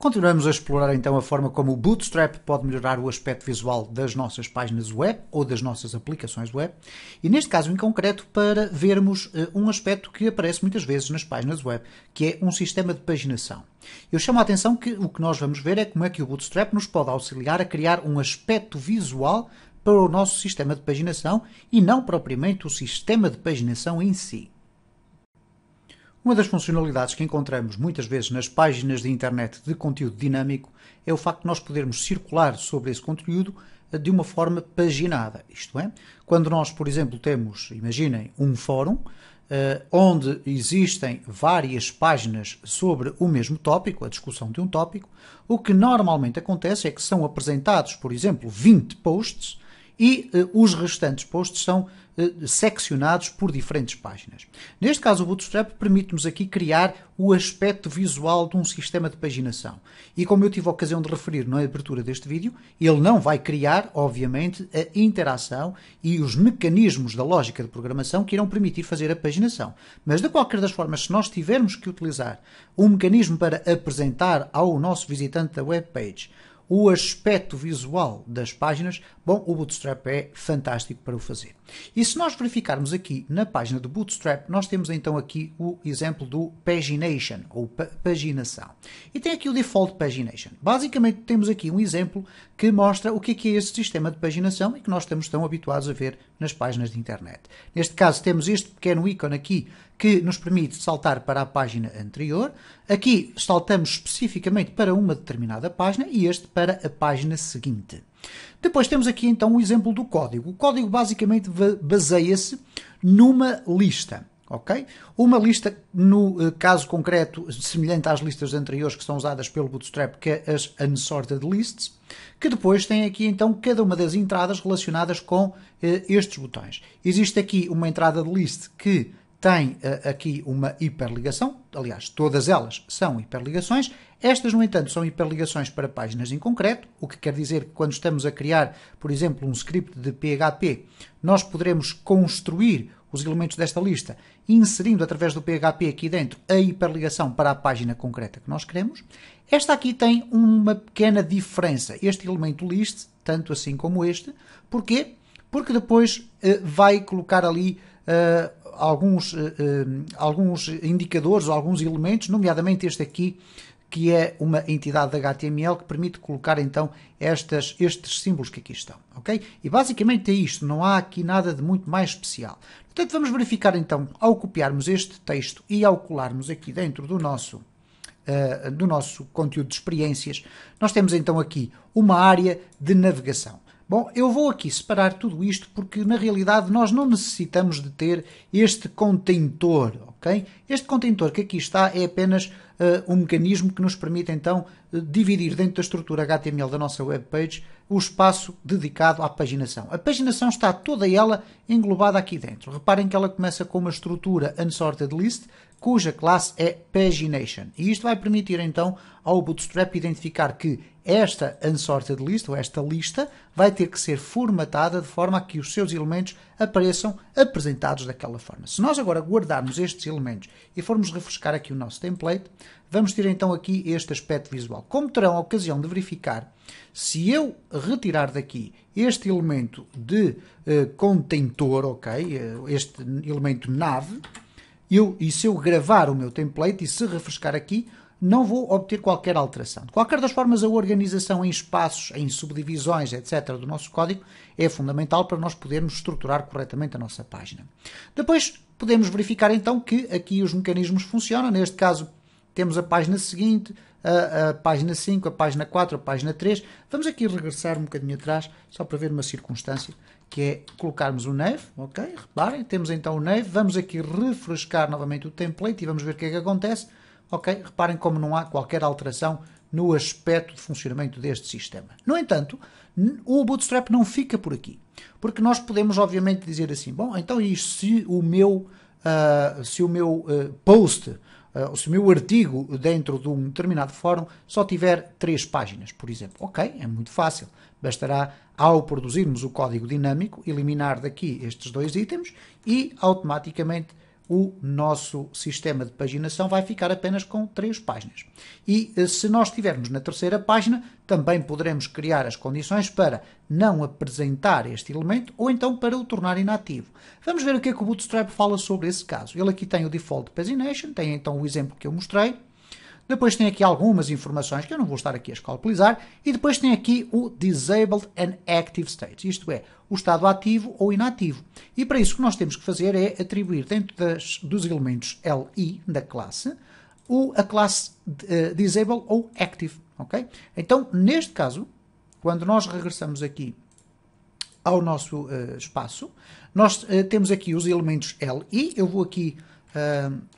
Continuamos a explorar então a forma como o Bootstrap pode melhorar o aspecto visual das nossas páginas web ou das nossas aplicações web, e neste caso em concreto para vermos uh, um aspecto que aparece muitas vezes nas páginas web, que é um sistema de paginação. Eu chamo a atenção que o que nós vamos ver é como é que o Bootstrap nos pode auxiliar a criar um aspecto visual para o nosso sistema de paginação e não propriamente o sistema de paginação em si. Uma das funcionalidades que encontramos muitas vezes nas páginas de internet de conteúdo dinâmico é o facto de nós podermos circular sobre esse conteúdo eh, de uma forma paginada. Isto é, quando nós, por exemplo, temos, imaginem, um fórum eh, onde existem várias páginas sobre o mesmo tópico, a discussão de um tópico, o que normalmente acontece é que são apresentados, por exemplo, 20 posts e uh, os restantes posts são eh, seccionados por diferentes páginas. Neste caso, o Bootstrap permite-nos aqui criar o aspecto visual de um sistema de paginação. E como eu tive a ocasião de referir na abertura deste vídeo, ele não vai criar, obviamente, a interação e os mecanismos da lógica de programação que irão permitir fazer a paginação. Mas, de qualquer das formas, se nós tivermos que utilizar um mecanismo para apresentar ao nosso visitante da webpage o aspecto visual das páginas, bom, o Bootstrap é fantástico para o fazer. E se nós verificarmos aqui na página do Bootstrap, nós temos então aqui o exemplo do pagination, ou paginação. E tem aqui o default pagination. Basicamente temos aqui um exemplo que mostra o que é, que é este sistema de paginação e que nós estamos tão habituados a ver nas páginas de internet. Neste caso temos este pequeno ícone aqui que nos permite saltar para a página anterior. Aqui saltamos especificamente para uma determinada página e este para a página seguinte. Depois temos aqui então o um exemplo do código. O código basicamente baseia-se numa lista. ok? Uma lista, no eh, caso concreto, semelhante às listas anteriores que são usadas pelo Bootstrap, que é as Unsorted Lists, que depois tem aqui então cada uma das entradas relacionadas com eh, estes botões. Existe aqui uma entrada de list que tem uh, aqui uma hiperligação, aliás, todas elas são hiperligações. Estas, no entanto, são hiperligações para páginas em concreto, o que quer dizer que quando estamos a criar, por exemplo, um script de PHP, nós poderemos construir os elementos desta lista, inserindo através do PHP aqui dentro a hiperligação para a página concreta que nós queremos. Esta aqui tem uma pequena diferença, este elemento list, tanto assim como este. porque porque depois uh, vai colocar ali uh, alguns, eh, alguns indicadores, alguns elementos, nomeadamente este aqui, que é uma entidade HTML que permite colocar então estas, estes símbolos que aqui estão, ok? E basicamente é isto, não há aqui nada de muito mais especial. Portanto, vamos verificar então, ao copiarmos este texto e ao colarmos aqui dentro do nosso, uh, do nosso conteúdo de experiências, nós temos então aqui uma área de navegação. Bom, eu vou aqui separar tudo isto porque na realidade nós não necessitamos de ter este contentor, ok? Este contentor que aqui está é apenas uh, um mecanismo que nos permite então eh, dividir dentro da estrutura HTML da nossa webpage o espaço dedicado à paginação. A paginação está toda ela englobada aqui dentro. Reparem que ela começa com uma estrutura unsorted list, cuja classe é Pagination. E isto vai permitir então ao Bootstrap identificar que esta unsorted list, ou esta lista, vai ter que ser formatada de forma a que os seus elementos apareçam apresentados daquela forma. Se nós agora guardarmos estes elementos e formos refrescar aqui o nosso template, vamos ter então aqui este aspecto visual. Como terão a ocasião de verificar, se eu retirar daqui este elemento de uh, contentor, ok, eh, este elemento nave, eu, e se eu gravar o meu template e se refrescar aqui, não vou obter qualquer alteração. De qualquer das formas, a organização em espaços, em subdivisões, etc., do nosso código é fundamental para nós podermos estruturar corretamente a nossa página. Depois, podemos verificar então que aqui os mecanismos funcionam. Neste caso, temos a página seguinte, a, a página 5, a página 4, a página 3. Vamos aqui regressar um bocadinho atrás, só para ver uma circunstância que é colocarmos o Nave, ok? Reparem, temos então o Nave, vamos aqui refrescar novamente o template e vamos ver o que é que acontece. Ok, reparem como não há qualquer alteração no aspecto de funcionamento deste sistema. No entanto, o Bootstrap não fica por aqui, porque nós podemos obviamente dizer assim, bom, então e se o meu, uh, se o meu uh, post uh, se o meu artigo dentro de um determinado fórum só tiver três páginas, por exemplo. Ok, é muito fácil. Bastará, ao produzirmos o código dinâmico, eliminar daqui estes dois itens e automaticamente o nosso sistema de paginação vai ficar apenas com três páginas. E eh, se nós estivermos na terceira página, também poderemos criar as condições para não apresentar este elemento ou então para o tornar inativo. Vamos ver o que é que o Bootstrap fala sobre esse caso. Ele aqui tem o default pagination, tem então o exemplo que eu mostrei, depois tem aqui algumas informações que eu não vou estar aqui a escalpelizar. E depois tem aqui o Disabled and Active State, isto é, o estado ativo ou inativo. E para isso o que nós temos que fazer é atribuir dentro das, dos elementos LI da classe o, a classe uh, ou Active. Okay? Então, neste caso, quando nós regressamos aqui ao nosso uh, espaço, nós uh, temos aqui os elementos LI. Eu vou aqui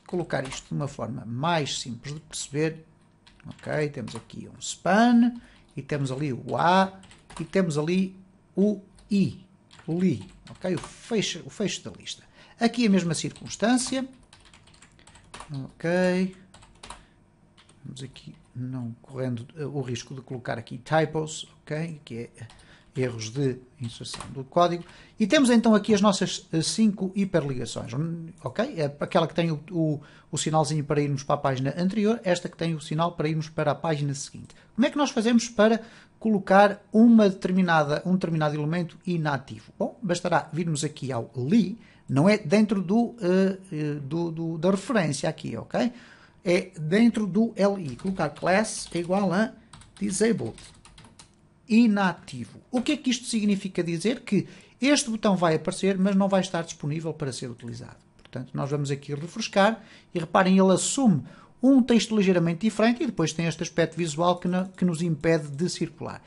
colocar isto de uma forma mais simples de perceber. Ok, temos aqui um span, e temos ali o A, e temos ali o I, o li, ok, o fecho, o fecho da lista. Aqui a mesma circunstância, ok, vamos aqui, não correndo eh, o risco de colocar aqui typos, ok, que é erros de inserção do código. E temos então aqui as nossas eh, cinco hiperligações. Hum, ok? É aquela que tem o, o, o, sinalzinho para irmos para a página anterior, esta que tem o sinal para irmos para a página seguinte. Como é que nós fazemos para colocar uma determinada, um determinado elemento inativo? Bom, bastará virmos aqui ao li, não é dentro do, uh, do, do da referência aqui, ok? É dentro do li. Colocar class é igual a disabled inativo. O que é que isto significa dizer? Que este botão vai aparecer, mas não vai estar disponível para ser utilizado. Portanto, nós vamos aqui refrescar e reparem, ele assume um texto ligeiramente diferente e depois tem este aspecto visual que, não, que nos impede de circular.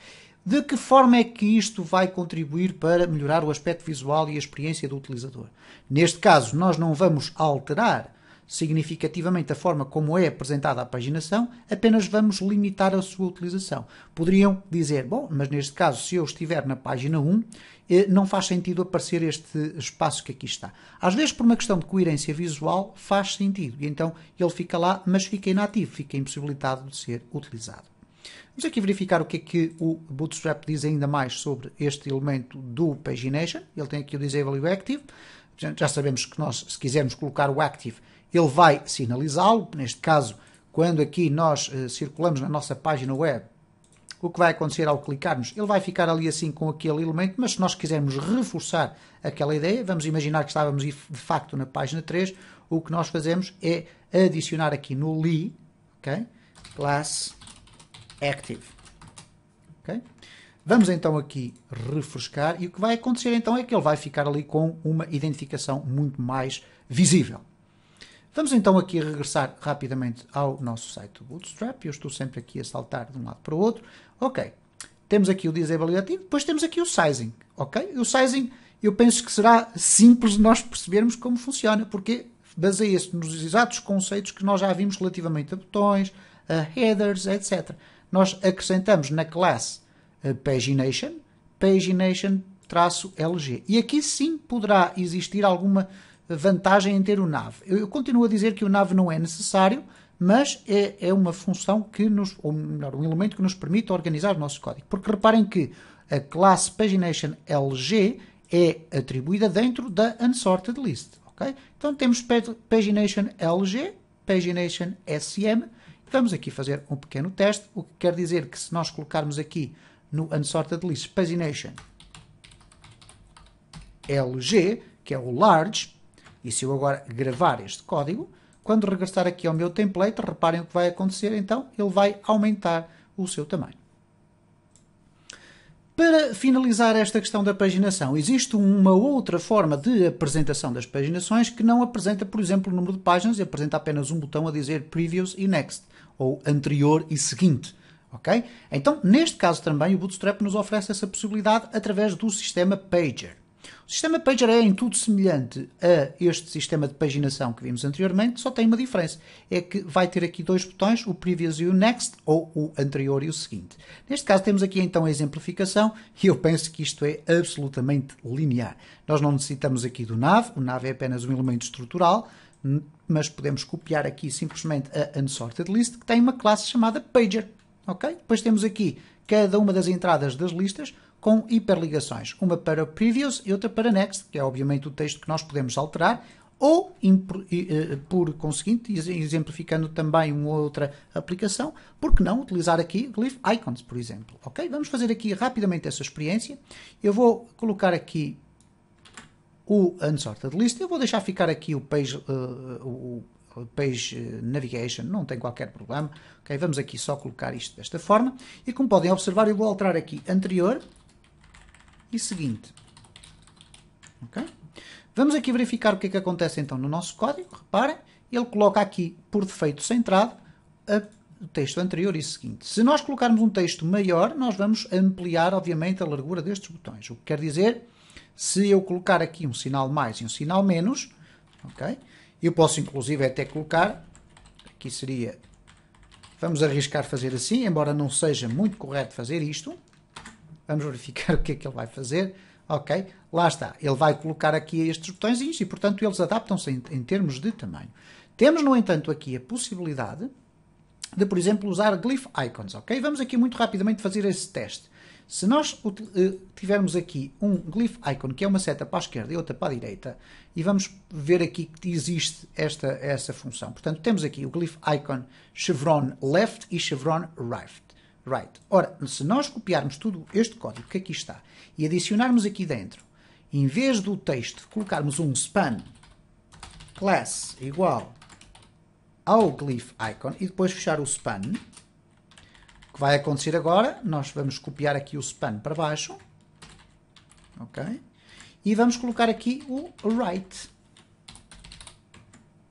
De que forma é que isto vai contribuir para melhorar o aspecto visual e a experiência do utilizador? Neste caso, nós não vamos alterar significativamente a forma como é apresentada a paginação, apenas vamos limitar a sua utilização. Poderiam dizer, bom, mas neste caso, se eu estiver na página 1, eh, não faz sentido aparecer este espaço que aqui está. Às vezes, por uma questão de coerência visual, faz sentido, e então ele fica lá, mas fica inativo, fica impossibilitado de ser utilizado. Vamos aqui verificar o que é que o Bootstrap diz ainda mais sobre este elemento do Pagination. Ele tem aqui o Disable e o Active. Já sabemos que nós, se quisermos colocar o Active, ele vai sinalizá-lo, neste caso, quando aqui nós uh, circulamos na nossa página web, o que vai acontecer ao clicarmos? Ele vai ficar ali assim com aquele elemento, mas se nós quisermos reforçar aquela ideia, vamos imaginar que estávamos de facto na página 3, o que nós fazemos é adicionar aqui no li, ok, class active. Okay? Vamos então aqui refrescar e o que vai acontecer então é que ele vai ficar ali com uma identificação muito mais visível. Vamos então aqui regressar rapidamente ao nosso site do Bootstrap. Eu estou sempre aqui a saltar de um lado para o outro. Ok, temos aqui o disable ativo, depois temos aqui o sizing, ok? O sizing eu penso que será simples nós percebermos como funciona, porque baseia-se nos exatos conceitos que nós já vimos relativamente a botões, a headers, etc. Nós acrescentamos na classe eh, pagination, pagination-lg. E aqui sim poderá existir alguma vantagem em ter o NAV. Eu, eu continuo a dizer que o NAV não é necessário, mas é, é uma função que nos, ou melhor, um elemento que nos permite organizar o nosso código. Porque reparem que a classe pagination LG é atribuída dentro da unsorted list. Okay? Então temos pagination LG, pagination SM. Vamos aqui fazer um pequeno teste, o que quer dizer que se nós colocarmos aqui no unsorted list pagination LG, que é o large, e se eu agora gravar este código, quando regressar aqui ao meu template, reparem o que vai acontecer, então ele vai aumentar o seu tamanho. Para finalizar esta questão da paginação, existe uma outra forma de apresentação das paginações que não apresenta, por exemplo, o número de páginas e apresenta apenas um botão a dizer Previous e Next, ou anterior e seguinte. Okay? Então, neste caso também, o Bootstrap nos oferece essa possibilidade através do sistema Pager. O sistema Pager é em tudo semelhante a este sistema de paginação que vimos anteriormente, só tem uma diferença. É que vai ter aqui dois botões, o Previous e o Next, ou o anterior e o seguinte. Neste caso temos aqui então a exemplificação e eu penso que isto é absolutamente linear. Nós não necessitamos aqui do nav, o nav é apenas um elemento estrutural, mas podemos copiar aqui simplesmente a Unsorted List, que tem uma classe chamada Pager. Okay? Depois temos aqui cada uma das entradas das listas com hiperligações, uma para Previous e outra para Next, que é obviamente o texto que nós podemos alterar, ou, eh, por conseguinte, exemplificando também uma outra aplicação, por que não utilizar aqui Glyph Icons, por exemplo? Ok? Vamos fazer aqui rapidamente essa experiência. Eu vou colocar aqui o Unsorted List, eu vou deixar ficar aqui o, page, uh, o Page eh, Navigation, não tem qualquer problema. Okay, vamos aqui só colocar isto desta forma. E como podem observar, eu vou alterar aqui anterior e seguinte. Okay? Vamos aqui verificar o que é que acontece então no nosso código. Reparem, ele coloca aqui, por defeito centrado, o texto anterior e seguinte. Se nós colocarmos um texto maior, nós vamos ampliar, obviamente, a largura destes botões. O que quer dizer, se eu colocar aqui um sinal mais e um sinal menos, ok? Eu posso inclusive até colocar, aqui seria, vamos arriscar fazer assim, embora não seja muito correto fazer isto. Vamos verificar o que é que ele vai fazer. Ok, lá está. Ele vai colocar aqui estes botõezinhos e, portanto, eles adaptam-se em, em termos de tamanho. Temos, no entanto, aqui a possibilidade de, por exemplo, usar Glyph Icons, ok? Vamos aqui muito rapidamente fazer esse teste. Se nós eh, tivermos aqui um glyph icon, que é uma seta para a esquerda e outra para a direita, e vamos ver aqui que existe esta, essa função. Portanto, temos aqui o glyph icon chevron left e chevron right. right. Ora, se nós copiarmos tudo este código que aqui é está e adicionarmos aqui dentro, em vez do texto colocarmos um span class igual ao glyph icon e depois fechar o span, que vai acontecer agora, nós vamos copiar aqui o span para baixo, ok? E vamos colocar aqui o right.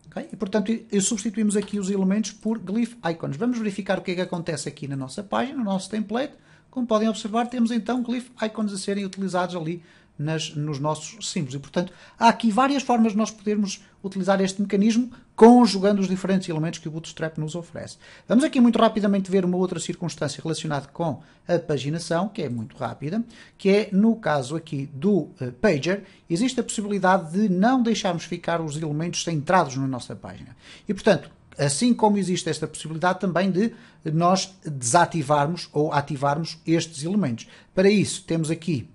Okay? E, portanto, substituímos aqui os elementos por glyph icons. Vamos verificar o que é que acontece aqui na nossa página, no nosso template. Como podem observar, temos então glyph icons a serem utilizados ali nas, nos nossos símbolos. E, portanto, há aqui várias formas de nós podermos utilizar este mecanismo, conjugando os diferentes elementos que o Bootstrap nos oferece. Vamos aqui muito rapidamente ver uma outra circunstância relacionada com a paginação, que é muito rápida, que é, no caso aqui do uh, Pager, existe a possibilidade de não deixarmos ficar os elementos centrados na nossa página. E, portanto, Assim como existe esta possibilidade também de nós desativarmos ou ativarmos estes elementos. Para isso, temos aqui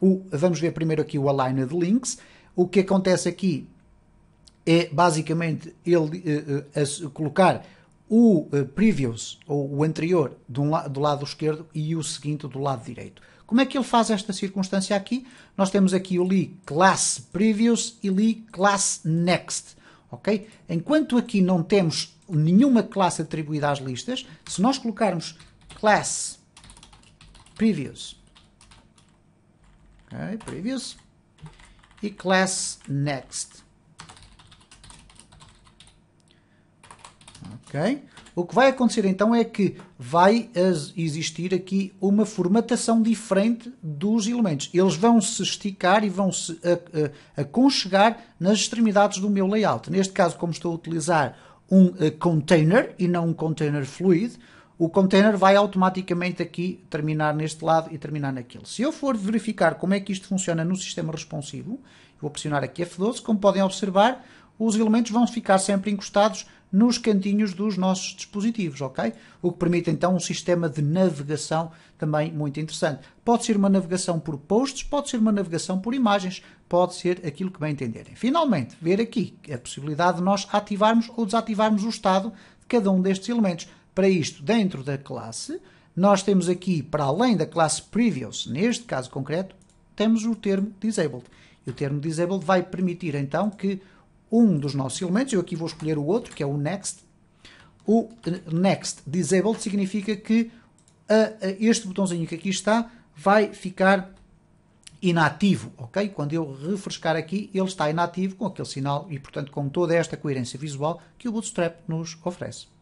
o, vamos ver primeiro aqui o aligned links. O que acontece aqui é basicamente ele uh, uh, colocar o uh, previous, ou o anterior, um la do lado esquerdo e o seguinte do lado direito. Como é que ele faz esta circunstância aqui? Nós temos aqui o li class previous e li class next. Okay? Enquanto aqui não temos nenhuma classe atribuída às listas, se nós colocarmos class previous Right, é, previous. E class next. Ok? O que vai acontecer então é que vai existir aqui uma formatação diferente dos elementos. Eles vão se esticar e vão se aconchegar nas extremidades do meu layout. Neste caso, como estou a utilizar um eh, container e não um container fluido, o container vai automaticamente aqui terminar neste lado e terminar naquele. Se eu for verificar como é que isto funciona no sistema responsivo, vou pressionar aqui F12, como podem observar, os elementos vão ficar sempre encostados nos cantinhos dos nossos dispositivos, ok? O que permite então um sistema de navegação também muito interessante. Pode ser uma navegação por posts, pode ser uma navegação por imagens, pode ser aquilo que bem entenderem. Finalmente, ver aqui a possibilidade de nós ativarmos ou desativarmos o estado de cada um destes elementos para isto dentro da classe, nós temos aqui, para além da classe Previous, neste caso concreto, temos o termo Disabled. E o termo Disabled vai permitir, então, que um dos nossos elementos, eu aqui vou escolher o outro, que é o Next, o eh, Next Disabled significa que a, a este botãozinho que aqui está vai ficar inativo, ok? Quando eu refrescar aqui, ele está inativo com aquele sinal e, portanto, com toda esta coerência visual que o Bootstrap nos oferece.